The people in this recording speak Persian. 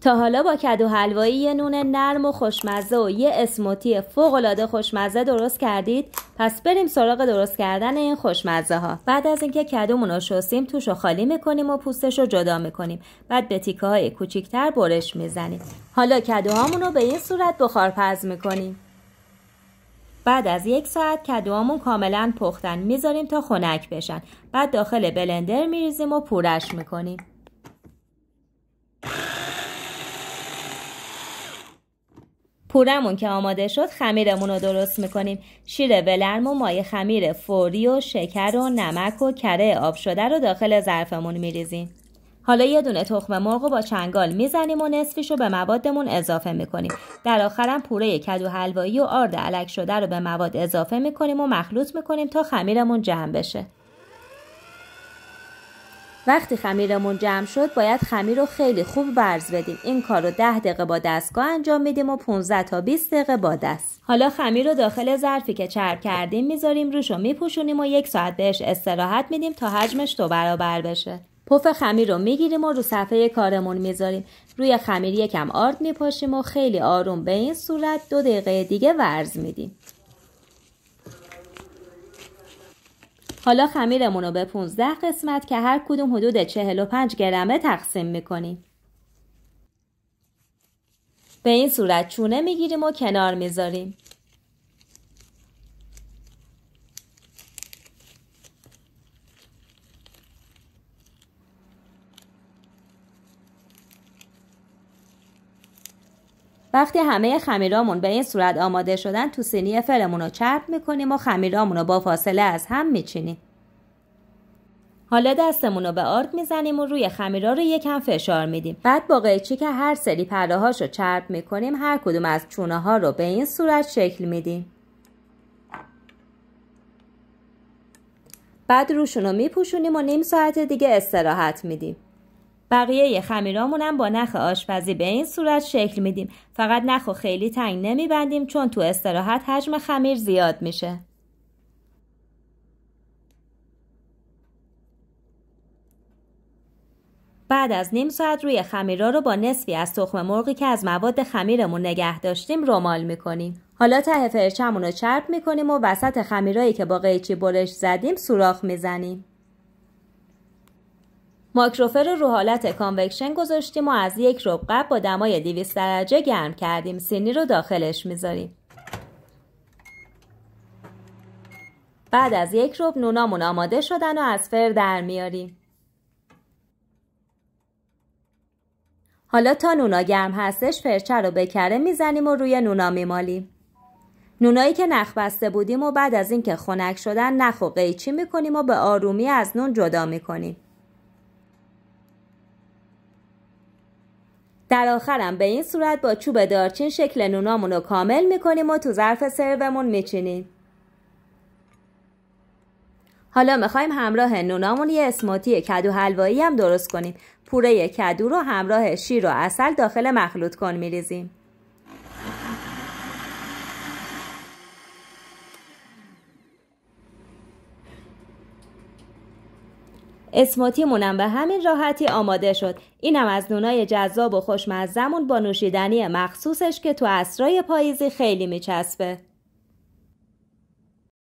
تا حالا با کدو حلوایی یه نون نرم و خوشمزه و یه اسموتی فوقالعاده خوشمزه درست کردید پس بریم سراغ درست کردن این خوشمزه ها بعد از اینکه کدومون رو شستیم توش رو خالی میکنیم و پوستش رو جدا میکنیم بعد به تیکه های کوچیکتر برش میزنیم حالا کدوهامون رو به این صورت بخارپز میکنیم بعد از یک ساعت کدوهامون کاملا پختن میذاریم تا خنک بشن بعد داخل بلندر میریزیم و پورش میکنیم پورمون که آماده شد خمیرمون رو درست میکنیم شیر ولرم و مای خمیر فوری و شکر و نمک و کره آب شده رو داخل ظرفمون میریزیم حالا یه دونه تخم مرغ رو با چنگال میزنیم و نصفیش رو به موادمون اضافه میکنیم در آخرم پوره کدو حلوایی و آرد علک شده رو به مواد اضافه میکنیم و مخلوط میکنیم تا خمیرمون جمع بشه وقتی خمیرمون جمع شد باید خمیر رو خیلی خوب برز بدیم این کار رو 10 دقیقه با دستگاه انجام میدیم و 15 تا 20 دقیقه با دست حالا خمیر رو داخل ظرفی که چرب کردیم میذاریم روش رو میپوشونیم و یک ساعت بهش استراحت میدیم تا حجمش دو برابر بشه پف خمیر رو میگیریم و رو صفحه کارمون میذاریم روی خمیر یکم آرد میپاشیم و خیلی آروم به این صورت دو دقیقه دیگه ورز میدیم حالا خمیرمون رو به 15 قسمت که هر کدوم حدود 45 گرمه تقسیم میکنیم. به این صورت چونه میگیریم و کنار میذاریم. وقتی همه خمیرامون به این صورت آماده شدن تو سینی فرمون رو چرب میکنیم و خمیرامون رو با فاصله از هم میچینیم حالا دستمون رو به آرد میزنیم و روی خمیرا رو یکم فشار میدیم بعد با قیچی که هر سری پرهاش رو چرب میکنیم هر کدوم از چونه ها رو به این صورت شکل میدیم بعد روشون رو میپوشونیم و نیم ساعت دیگه استراحت میدیم بقیه خمیرامون هم با نخ آشپزی به این صورت شکل میدیم فقط نخ و خیلی تنگ نمیبندیم چون تو استراحت حجم خمیر زیاد میشه بعد از نیم ساعت روی خمیرا رو با نصفی از تخم مرغی که از مواد خمیرمون نگه داشتیم رمال میکنیم. حالا ته فرچمون رو چرب میکنیم و وسط خمیرایی که با قیچی برش زدیم سوراخ میزنیم. ماکروفر رو حالت کانوکشن گذاشتیم و از یک رب قبل با دمای 200 درجه گرم کردیم سینی رو داخلش میذاریم بعد از یک روب نونامون آماده شدن و از فر در میاریم حالا تا نونا گرم هستش فرچه رو به کره میزنیم و روی نونا میمالیم نونایی که نخ بسته بودیم و بعد از اینکه خنک شدن نخ و قیچی میکنیم و به آرومی از نون جدا میکنیم در آخرم به این صورت با چوب دارچین شکل نونامون رو کامل میکنیم و تو ظرف سرومون میچینیم حالا میخوایم همراه نونامون یه اسموتی کدو حلوایی هم درست کنیم پوره کدو رو همراه شیر و اصل داخل مخلوط کن میریزیم منم به همین راحتی آماده شد اینم از نونای جذاب و خوشمزمون با نوشیدنی مخصوصش که تو اسرای پاییزی خیلی میچسبه